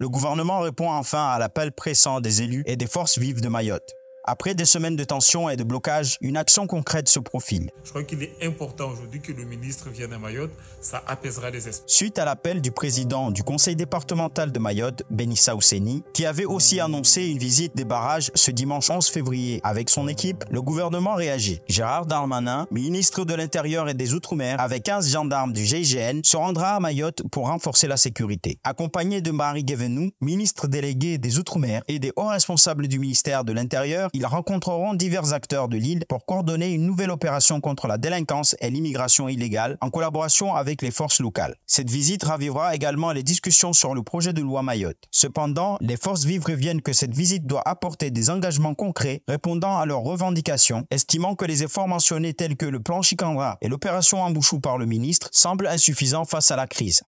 Le gouvernement répond enfin à l'appel pressant des élus et des forces vives de Mayotte. Après des semaines de tensions et de blocages, une action concrète se profile. Je crois qu'il est important aujourd'hui que le ministre vienne à Mayotte, ça apaisera les esprits. Suite à l'appel du président du conseil départemental de Mayotte, Benissa Ousseni, qui avait aussi annoncé une visite des barrages ce dimanche 11 février avec son équipe, le gouvernement réagit. Gérard Darmanin, ministre de l'Intérieur et des Outre-mer, avec 15 gendarmes du GIGN, se rendra à Mayotte pour renforcer la sécurité. Accompagné de Marie Guévenou, ministre déléguée des Outre-mer et des hauts responsables du ministère de l'Intérieur, ils rencontreront divers acteurs de l'île pour coordonner une nouvelle opération contre la délinquance et l'immigration illégale en collaboration avec les forces locales. Cette visite ravivra également les discussions sur le projet de loi Mayotte. Cependant, les forces vives reviennent que cette visite doit apporter des engagements concrets répondant à leurs revendications, estimant que les efforts mentionnés tels que le plan Chicandra et l'opération Ambouchou par le ministre semblent insuffisants face à la crise.